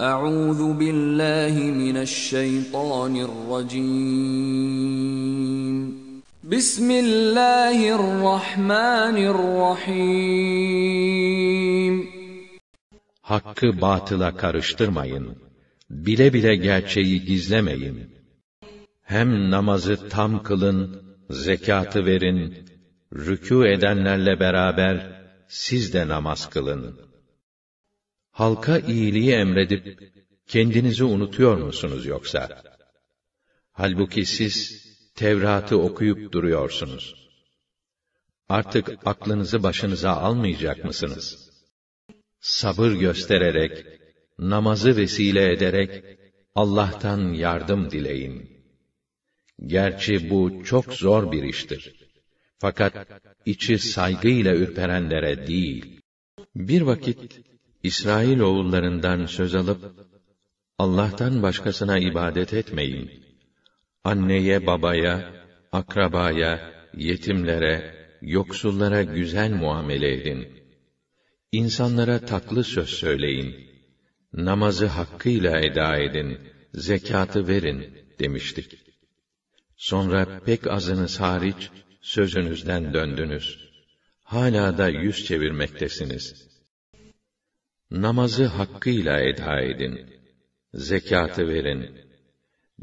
Euzu billahi mineşşeytanirracim. Bismillahirrahmanirrahim. Hakkı batıla karıştırmayın. Bile bile gerçeği gizlemeyin. Hem namazı tam kılın, zekatı verin, rükû edenlerle beraber siz de namaz kılın.'' halka iyiliği emredip kendinizi unutuyor musunuz yoksa? Halbuki siz Tevrat'ı okuyup duruyorsunuz. Artık aklınızı başınıza almayacak mısınız? Sabır göstererek, namazı vesile ederek Allah'tan yardım dileyin. Gerçi bu çok zor bir iştir. Fakat içi saygıyla ürperenlere değil. Bir vakit İsrail oğullarından söz alıp Allah'tan başkasına ibadet etmeyin. Anneye, babaya, akrabaya, yetimlere, yoksullara güzel muamele edin. İnsanlara tatlı söz söyleyin. Namazı hakkıyla eda edin, zekatı verin demiştik. Sonra pek azınız hariç sözünüzden döndünüz. Hala da yüz çevirmektesiniz.'' Namazı hakkıyla eda edin. Zekatı verin.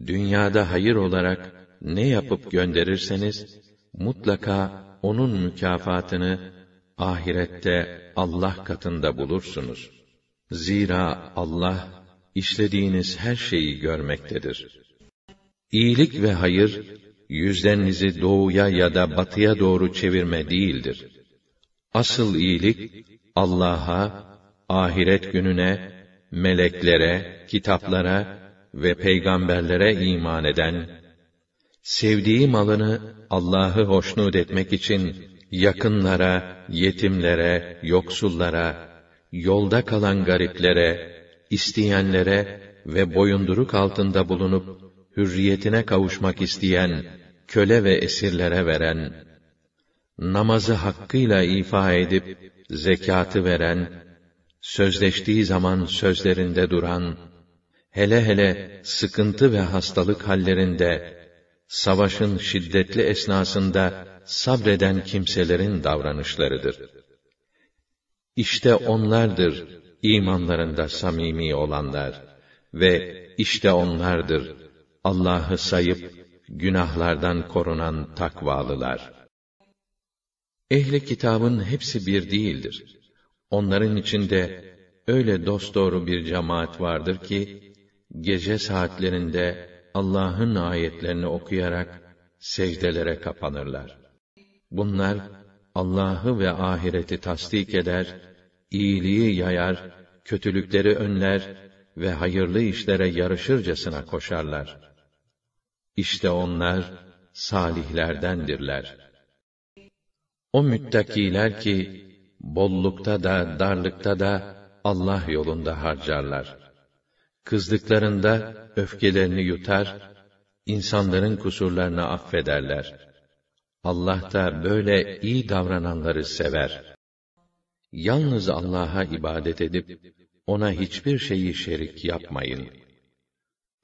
Dünyada hayır olarak ne yapıp gönderirseniz, mutlaka onun mükafatını ahirette Allah katında bulursunuz. Zira Allah, işlediğiniz her şeyi görmektedir. İyilik ve hayır, yüzlerinizi doğuya ya da batıya doğru çevirme değildir. Asıl iyilik, Allah'a ahiret gününe, meleklere, kitaplara ve peygamberlere iman eden, sevdiği malını Allah'ı hoşnut etmek için yakınlara, yetimlere, yoksullara, yolda kalan gariplere, isteyenlere ve boyunduruk altında bulunup hürriyetine kavuşmak isteyen köle ve esirlere veren, namazı hakkıyla ifa edip zekatı veren sözleştiği zaman sözlerinde duran, hele hele sıkıntı ve hastalık hallerinde, savaşın şiddetli esnasında sabreden kimselerin davranışlarıdır. İşte onlardır imanlarında samimi olanlar ve işte onlardır Allah'ı sayıp günahlardan korunan takvalılar. Ehli kitabın hepsi bir değildir. Onların içinde öyle dosdoğru bir cemaat vardır ki, gece saatlerinde Allah'ın ayetlerini okuyarak secdelere kapanırlar. Bunlar, Allah'ı ve ahireti tasdik eder, iyiliği yayar, kötülükleri önler ve hayırlı işlere yarışırcasına koşarlar. İşte onlar salihlerdendirler. O müttakiler ki bollukta da, darlıkta da, Allah yolunda harcarlar. Kızdıklarında öfkelerini yutar, insanların kusurlarını affederler. Allah da böyle iyi davrananları sever. Yalnız Allah'a ibadet edip, ona hiçbir şeyi şerik yapmayın.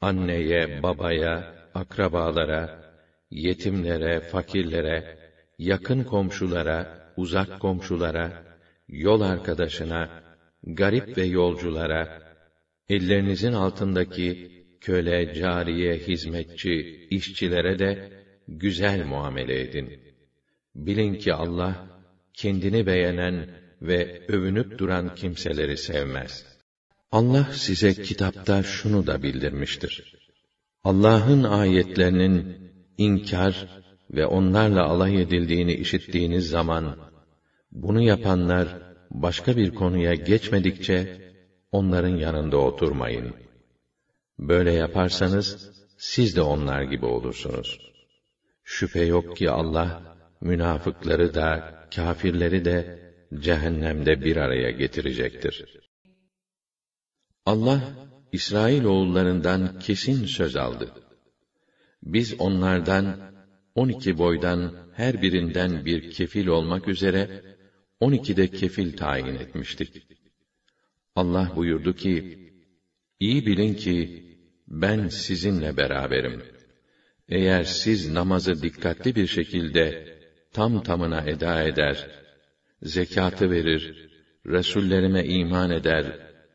Anneye, babaya, akrabalara, yetimlere, fakirlere, yakın komşulara, uzak komşulara, yol arkadaşına, garip ve yolculara, ellerinizin altındaki köle, cariye, hizmetçi, işçilere de güzel muamele edin. Bilin ki Allah, kendini beğenen ve övünüp duran kimseleri sevmez. Allah size kitapta şunu da bildirmiştir. Allah'ın ayetlerinin inkar ve onlarla alay edildiğini işittiğiniz zaman bunu yapanlar başka bir konuya geçmedikçe onların yanında oturmayın. Böyle yaparsanız siz de onlar gibi olursunuz. Şüphe yok ki Allah münafıkları da kâfirleri de cehennemde bir araya getirecektir. Allah İsrail oğullarından kesin söz aldı. Biz onlardan on iki boydan her birinden bir kefil olmak üzere 12'de kefil tayin etmiştik. Allah buyurdu ki, İyi bilin ki, ben sizinle beraberim. Eğer siz namazı dikkatli bir şekilde, tam tamına eda eder, zekatı verir, Resullerime iman eder,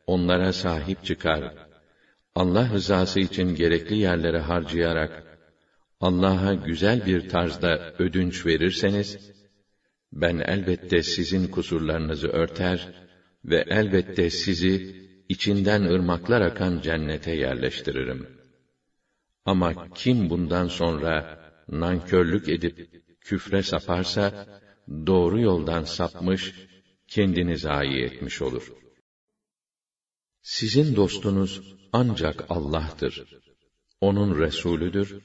onlara sahip çıkar, Allah rızası için gerekli yerlere harcayarak, Allah'a güzel bir tarzda ödünç verirseniz, ben elbette sizin kusurlarınızı örter ve elbette sizi içinden ırmaklar akan cennete yerleştiririm. Ama kim bundan sonra nankörlük edip küfre saparsa doğru yoldan sapmış, kendini zayi etmiş olur. Sizin dostunuz ancak Allah'tır. Onun resulüdür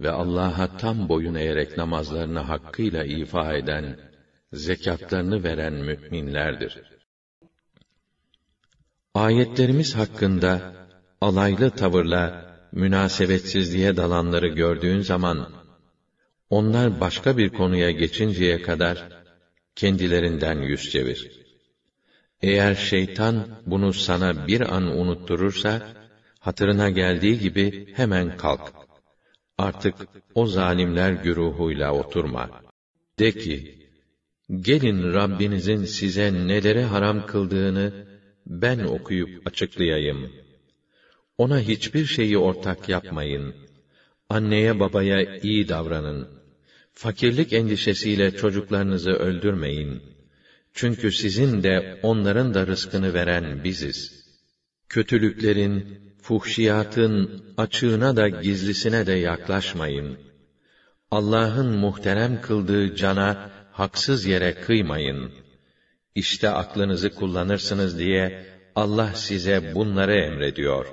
ve Allah'a tam boyun eğerek namazlarını hakkıyla ifa eden zekatlarını veren müminlerdir. Ayetlerimiz hakkında alaylı tavırla münasebetsizliğe dalanları gördüğün zaman onlar başka bir konuya geçinceye kadar kendilerinden yüz çevir. Eğer şeytan bunu sana bir an unutturursa hatırına geldiği gibi hemen kalk. Artık o zalimler güruhuyla oturma. De ki, Gelin Rabbinizin size neleri haram kıldığını ben okuyup açıklayayım. Ona hiçbir şeyi ortak yapmayın. Anneye babaya iyi davranın. Fakirlik endişesiyle çocuklarınızı öldürmeyin. Çünkü sizin de onların da rızkını veren biziz. Kötülüklerin, fuhşiyatın açığına da gizlisine de yaklaşmayın. Allah'ın muhterem kıldığı cana haksız yere kıymayın. İşte aklınızı kullanırsınız diye Allah size bunları emrediyor.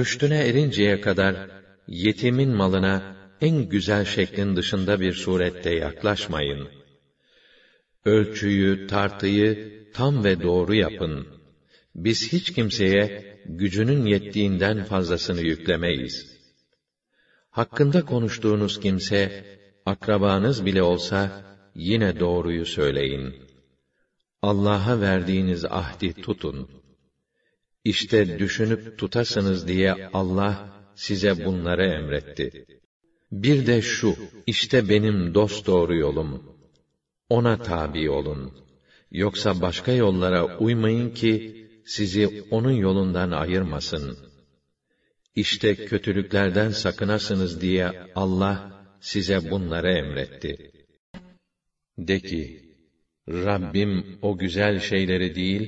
Rüştüne erinceye kadar yetimin malına en güzel şeklin dışında bir surette yaklaşmayın. Ölçüyü, tartıyı tam ve doğru yapın. Biz hiç kimseye gücünün yettiğinden fazlasını yüklemeyiz. Hakkında konuştuğunuz kimse, akrabanız bile olsa, yine doğruyu söyleyin. Allah'a verdiğiniz ahdi tutun. İşte düşünüp tutasınız diye Allah size bunları emretti. Bir de şu, işte benim dost doğru yolum. Ona tabi olun. Yoksa başka yollara uymayın ki sizi onun yolundan ayırmasın. İşte kötülüklerden sakınasınız diye Allah size bunları emretti.'' De ki, Rabbim o güzel şeyleri değil,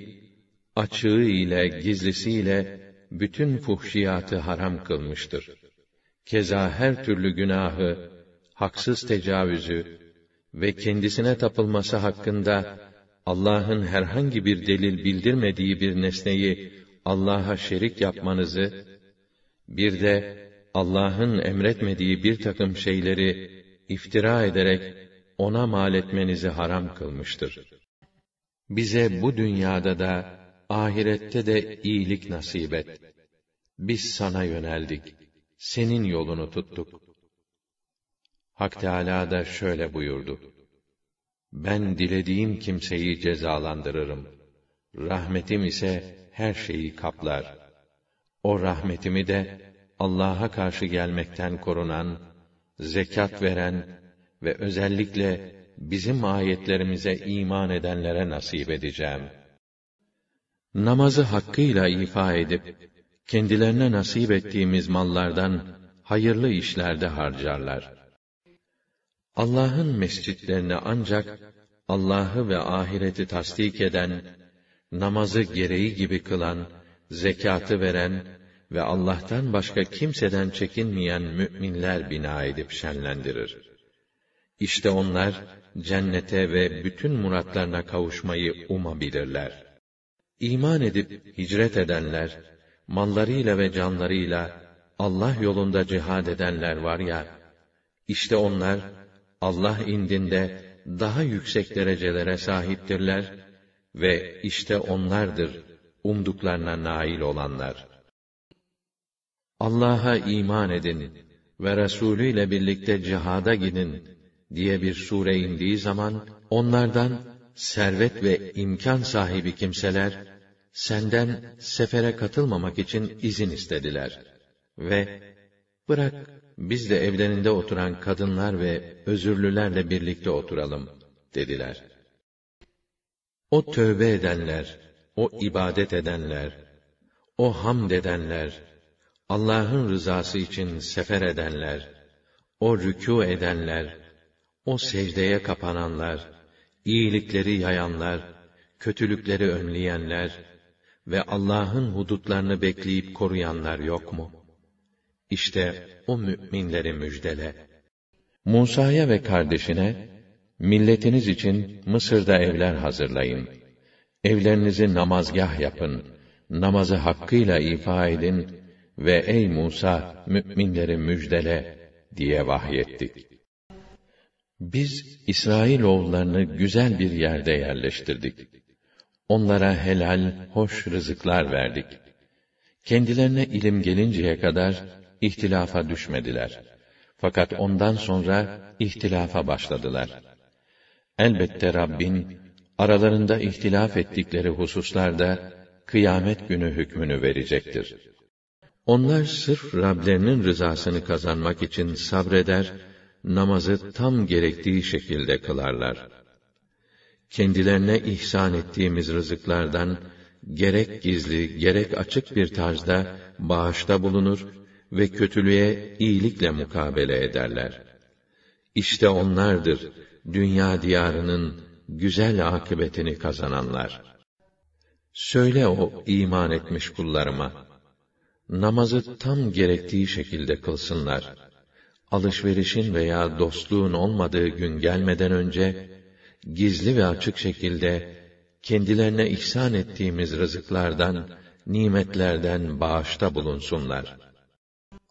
açığı ile gizlisiyle bütün fuhşiyatı haram kılmıştır. Keza her türlü günahı, haksız tecavüzü ve kendisine tapılması hakkında Allah'ın herhangi bir delil bildirmediği bir nesneyi Allah'a şerik yapmanızı, bir de Allah'ın emretmediği bir takım şeyleri iftira ederek ona mal etmenizi haram kılmıştır. Bize bu dünyada da, ahirette de iyilik nasip et. Biz sana yöneldik, senin yolunu tuttuk. Hak Teâlâ da şöyle buyurdu. Ben dilediğim kimseyi cezalandırırım. Rahmetim ise her şeyi kaplar. O rahmetimi de Allah'a karşı gelmekten korunan, zekat veren ve özellikle bizim ayetlerimize iman edenlere nasip edeceğim. Namazı hakkıyla ifa edip, kendilerine nasip ettiğimiz mallardan hayırlı işlerde harcarlar. Allah'ın mescitlerini ancak Allah'ı ve ahireti tasdik eden, namazı gereği gibi kılan, zekatı veren ve Allah'tan başka kimseden çekinmeyen müminler bina edip şenlendirir. İşte onlar cennete ve bütün muratlarına kavuşmayı umabilirler. İman edip hicret edenler, mallarıyla ve canlarıyla Allah yolunda cihad edenler var ya, işte onlar Allah indinde daha yüksek derecelere sahiptirler ve işte onlardır umduklarına nail olanlar. Allah'a iman edin ve Resulü ile birlikte cihada gidin diye bir sure indiği zaman onlardan servet ve imkan sahibi kimseler senden sefere katılmamak için izin istediler ve bırak biz de evlerinde oturan kadınlar ve özürlülerle birlikte oturalım dediler. O tövbe edenler, o ibadet edenler, o hamd edenler, Allah'ın rızası için sefer edenler, o rükû edenler, o secdeye kapananlar, iyilikleri yayanlar, kötülükleri önleyenler ve Allah'ın hudutlarını bekleyip koruyanlar yok mu? İşte o müminleri müjdele. Musa'ya ve kardeşine, milletiniz için Mısır'da evler hazırlayın. Evlerinizi namazgah yapın, namazı hakkıyla ifa edin ve ey Musa, müminleri müjdele diye vahyettik. Biz İsrail oğullarını güzel bir yerde yerleştirdik. Onlara helal, hoş rızıklar verdik. Kendilerine ilim gelinceye kadar ihtilafa düşmediler. Fakat ondan sonra ihtilafa başladılar. Elbette Rabbin aralarında ihtilaf ettikleri hususlarda kıyamet günü hükmünü verecektir. Onlar sırf Rablerinin rızasını kazanmak için sabreder namazı tam gerektiği şekilde kılarlar. Kendilerine ihsan ettiğimiz rızıklardan gerek gizli gerek açık bir tarzda bağışta bulunur ve kötülüğe iyilikle mukabele ederler. İşte onlardır dünya diyarının güzel akıbetini kazananlar. Söyle o iman etmiş kullarıma, namazı tam gerektiği şekilde kılsınlar.'' alışverişin veya dostluğun olmadığı gün gelmeden önce, gizli ve açık şekilde kendilerine ihsan ettiğimiz rızıklardan, nimetlerden bağışta bulunsunlar.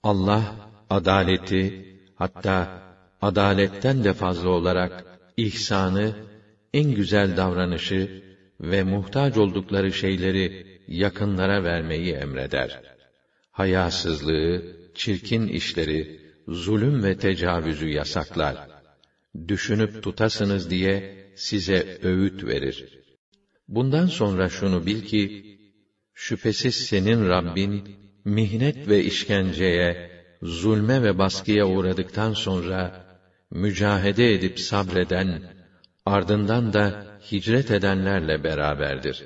Allah, adaleti, hatta adaletten de fazla olarak, ihsanı, en güzel davranışı ve muhtaç oldukları şeyleri yakınlara vermeyi emreder. Hayasızlığı, çirkin işleri, zulüm ve tecavüzü yasaklar. Düşünüp tutasınız diye size öğüt verir. Bundan sonra şunu bil ki, şüphesiz senin Rabbin, mihnet ve işkenceye, zulme ve baskıya uğradıktan sonra, mücahede edip sabreden, ardından da hicret edenlerle beraberdir.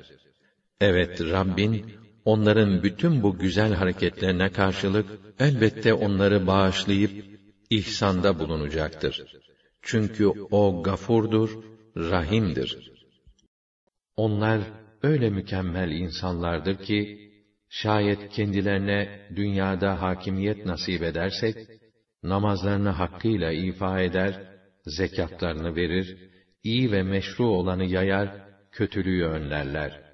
Evet, Rabbin, onların bütün bu güzel hareketlerine karşılık elbette onları bağışlayıp ihsanda bulunacaktır. Çünkü o gafurdur, rahimdir. Onlar öyle mükemmel insanlardır ki şayet kendilerine dünyada hakimiyet nasip edersek namazlarını hakkıyla ifa eder, zekatlarını verir, iyi ve meşru olanı yayar, kötülüğü önlerler.''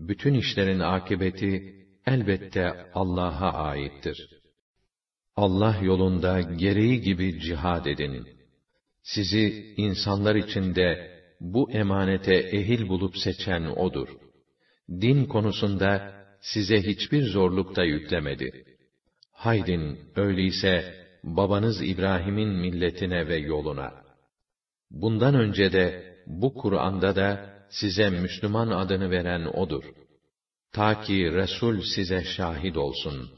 bütün işlerin akıbeti elbette Allah'a aittir. Allah yolunda gereği gibi cihad edin. Sizi insanlar içinde bu emanete ehil bulup seçen O'dur. Din konusunda size hiçbir zorlukta yüklemedi. Haydin, öyleyse babanız İbrahim'in milletine ve yoluna. Bundan önce de bu Kur'an'da da size Müslüman adını veren odur. Ta ki Resul size şahit olsun.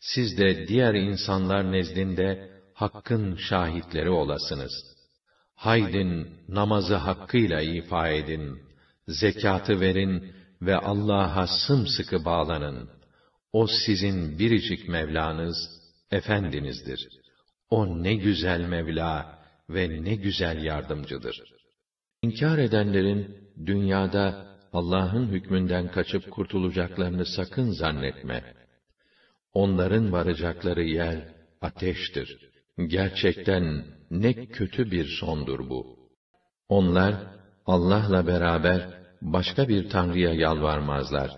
Siz de diğer insanlar nezdinde hakkın şahitleri olasınız. Haydin namazı hakkıyla ifa edin. Zekatı verin ve Allah'a sımsıkı bağlanın. O sizin biricik Mevlanız, efendinizdir. O ne güzel Mevla ve ne güzel yardımcıdır. İnkar edenlerin dünyada Allah'ın hükmünden kaçıp kurtulacaklarını sakın zannetme. Onların varacakları yer ateştir. Gerçekten ne kötü bir sondur bu. Onlar Allah'la beraber başka bir tanrıya yalvarmazlar.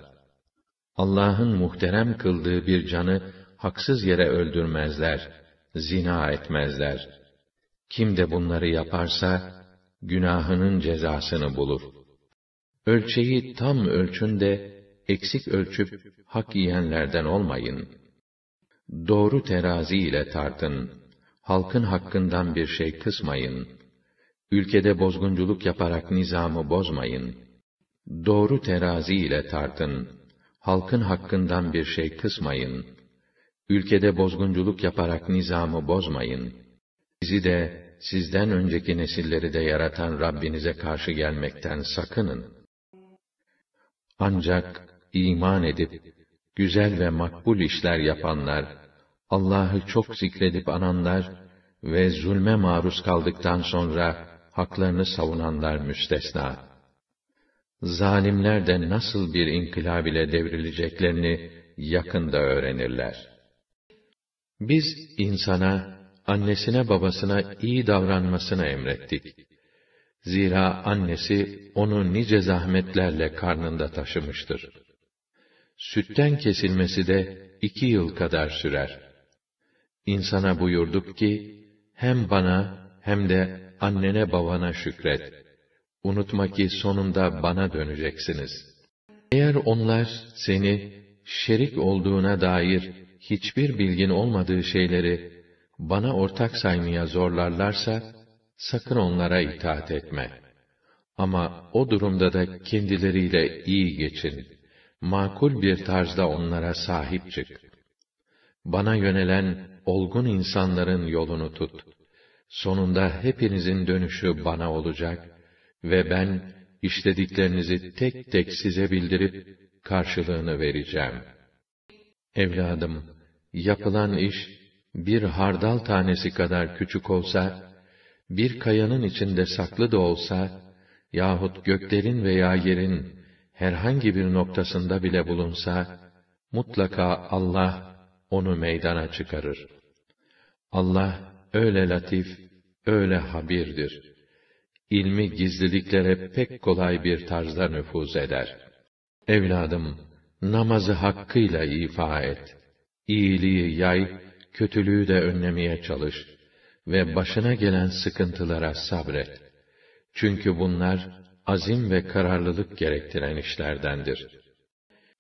Allah'ın muhterem kıldığı bir canı haksız yere öldürmezler, zina etmezler. Kim de bunları yaparsa günahının cezasını bulur.'' Ölçeyi tam ölçün de, eksik ölçüp hak yiyenlerden olmayın. Doğru terazi ile tartın. Halkın hakkından bir şey kısmayın. Ülkede bozgunculuk yaparak nizamı bozmayın. Doğru terazi ile tartın. Halkın hakkından bir şey kısmayın. Ülkede bozgunculuk yaparak nizamı bozmayın. Bizi de sizden önceki nesilleri de yaratan Rabbinize karşı gelmekten sakının.'' Ancak iman edip, güzel ve makbul işler yapanlar, Allah'ı çok zikredip ananlar ve zulme maruz kaldıktan sonra haklarını savunanlar müstesna. Zalimler de nasıl bir inkılab ile devrileceklerini yakında öğrenirler. Biz insana, annesine babasına iyi davranmasını emrettik Zira annesi onu nice zahmetlerle karnında taşımıştır. Sütten kesilmesi de iki yıl kadar sürer. İnsana buyurduk ki, hem bana hem de annene babana şükret. Unutma ki sonunda bana döneceksiniz. Eğer onlar seni şerik olduğuna dair hiçbir bilgin olmadığı şeyleri bana ortak saymaya zorlarlarsa, sakın onlara itaat etme. Ama o durumda da kendileriyle iyi geçin. Makul bir tarzda onlara sahip çık. Bana yönelen olgun insanların yolunu tut. Sonunda hepinizin dönüşü bana olacak ve ben işlediklerinizi tek tek size bildirip karşılığını vereceğim. Evladım, yapılan iş bir hardal tanesi kadar küçük olsa bir kayanın içinde saklı da olsa, yahut göklerin veya yerin herhangi bir noktasında bile bulunsa, mutlaka Allah onu meydana çıkarır. Allah öyle latif, öyle habirdir. İlmi gizliliklere pek kolay bir tarzda nüfuz eder. Evladım, namazı hakkıyla ifa et. İyiliği yay, kötülüğü de önlemeye çalış.'' ve başına gelen sıkıntılara sabret. Çünkü bunlar azim ve kararlılık gerektiren işlerdendir.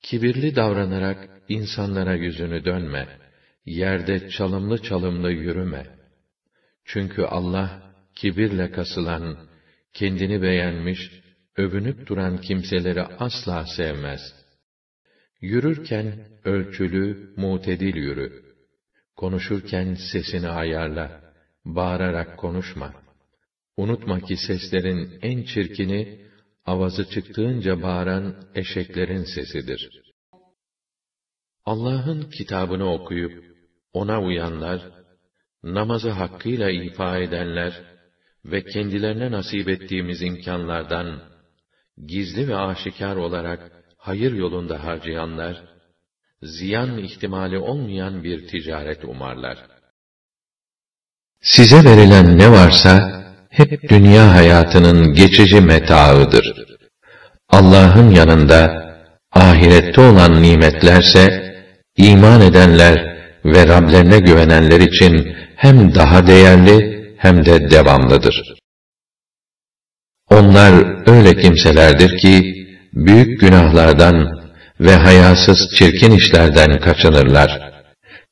Kibirli davranarak insanlara yüzünü dönme. Yerde çalımlı çalımlı yürüme. Çünkü Allah kibirle kasılan, kendini beğenmiş, övünüp duran kimseleri asla sevmez. Yürürken ölçülü, mutedil yürü. Konuşurken sesini ayarla bağırarak konuşma. Unutma ki seslerin en çirkini, avazı çıktığınca bağıran eşeklerin sesidir. Allah'ın kitabını okuyup, ona uyanlar, namazı hakkıyla ifa edenler ve kendilerine nasip ettiğimiz imkanlardan, gizli ve aşikar olarak hayır yolunda harcayanlar, ziyan ihtimali olmayan bir ticaret umarlar.'' Size verilen ne varsa hep dünya hayatının geçici metaıdır. Allah'ın yanında ahirette olan nimetlerse iman edenler ve Rablerine güvenenler için hem daha değerli hem de devamlıdır. Onlar öyle kimselerdir ki büyük günahlardan ve hayasız çirkin işlerden kaçınırlar.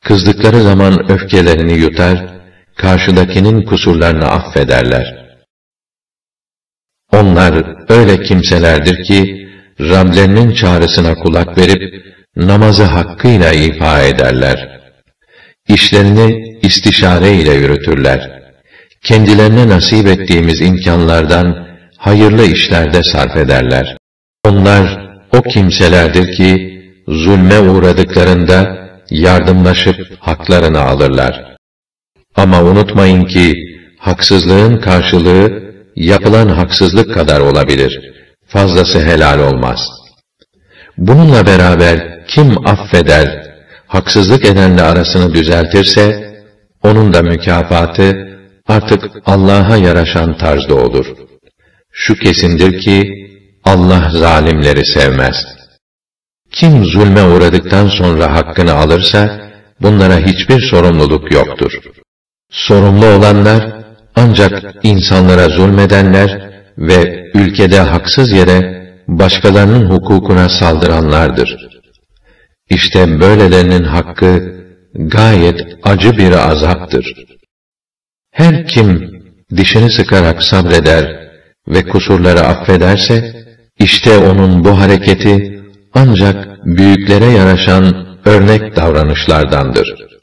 Kızdıkları zaman öfkelerini yutar karşıdakinin kusurlarını affederler. Onlar öyle kimselerdir ki, Rablerinin çağrısına kulak verip, namazı hakkıyla ifa ederler. İşlerini istişare ile yürütürler. Kendilerine nasip ettiğimiz imkanlardan, hayırlı işlerde sarf ederler. Onlar, o kimselerdir ki, zulme uğradıklarında, yardımlaşıp haklarını alırlar. Ama unutmayın ki haksızlığın karşılığı yapılan haksızlık kadar olabilir. Fazlası helal olmaz. Bununla beraber kim affeder, haksızlık edenle arasını düzeltirse, onun da mükafatı artık Allah'a yaraşan tarzda olur. Şu kesindir ki, Allah zalimleri sevmez. Kim zulme uğradıktan sonra hakkını alırsa, bunlara hiçbir sorumluluk yoktur.'' Sorumlu olanlar ancak insanlara zulmedenler ve ülkede haksız yere başkalarının hukukuna saldıranlardır. İşte böylelerinin hakkı gayet acı bir azaptır. Her kim dişini sıkarak sabreder ve kusurları affederse, işte onun bu hareketi ancak büyüklere yaraşan örnek davranışlardandır.''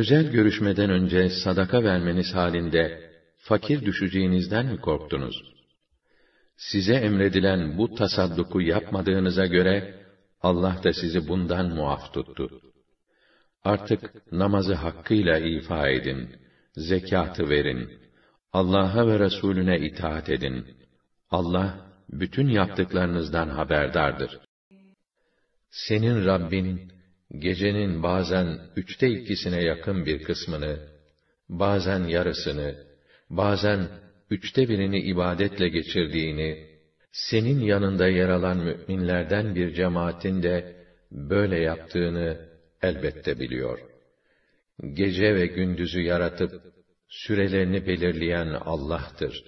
Özel görüşmeden önce sadaka vermeniz halinde fakir düşeceğinizden mi korktunuz? Size emredilen bu tasadduku yapmadığınıza göre Allah da sizi bundan muaf tuttu. Artık namazı hakkıyla ifa edin, zekatı verin, Allah'a ve Resulüne itaat edin. Allah bütün yaptıklarınızdan haberdardır. Senin Rabbin gecenin bazen üçte ikisine yakın bir kısmını, bazen yarısını, bazen üçte birini ibadetle geçirdiğini, senin yanında yer alan müminlerden bir cemaatin de böyle yaptığını elbette biliyor. Gece ve gündüzü yaratıp sürelerini belirleyen Allah'tır.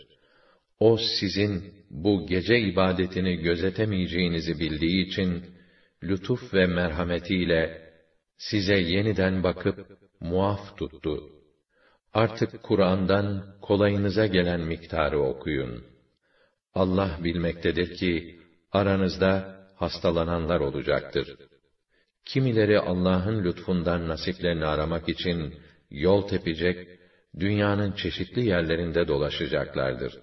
O sizin bu gece ibadetini gözetemeyeceğinizi bildiği için lütuf ve merhametiyle size yeniden bakıp muaf tuttu. Artık Kur'an'dan kolayınıza gelen miktarı okuyun. Allah bilmektedir ki aranızda hastalananlar olacaktır. Kimileri Allah'ın lütfundan nasiplerini aramak için yol tepecek, dünyanın çeşitli yerlerinde dolaşacaklardır.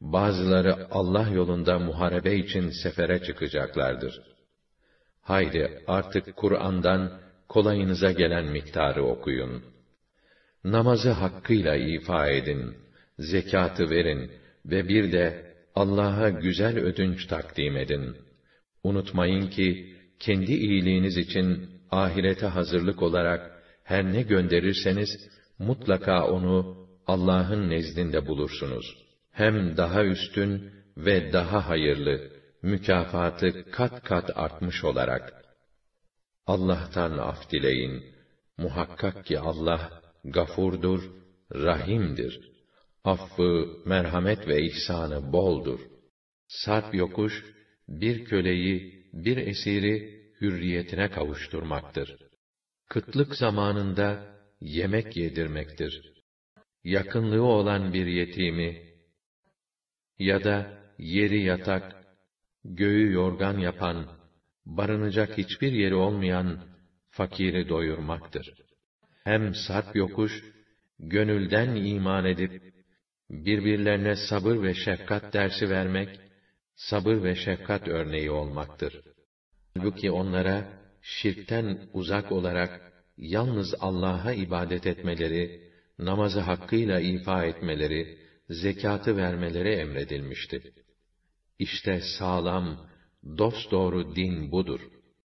Bazıları Allah yolunda muharebe için sefere çıkacaklardır. Haydi artık Kur'an'dan kolayınıza gelen miktarı okuyun. Namazı hakkıyla ifa edin, zekatı verin ve bir de Allah'a güzel ödünç takdim edin. Unutmayın ki, kendi iyiliğiniz için ahirete hazırlık olarak her ne gönderirseniz, mutlaka onu Allah'ın nezdinde bulursunuz. Hem daha üstün ve daha hayırlı, mükafatı kat kat artmış olarak Allah'tan af dileyin. Muhakkak ki Allah gafurdur, rahimdir. Affı, merhamet ve ihsanı boldur. Sarp yokuş bir köleyi, bir esiri hürriyetine kavuşturmaktır. Kıtlık zamanında yemek yedirmektir. Yakınlığı olan bir yetimi ya da yeri yatak, göğü yorgan yapan, barınacak hiçbir yeri olmayan fakiri doyurmaktır. Hem sarp yokuş, gönülden iman edip, birbirlerine sabır ve şefkat dersi vermek, sabır ve şefkat örneği olmaktır. Halbuki onlara, şirkten uzak olarak, yalnız Allah'a ibadet etmeleri, namazı hakkıyla ifa etmeleri, zekatı vermeleri emredilmiştir. İşte sağlam, dosdoğru din budur.''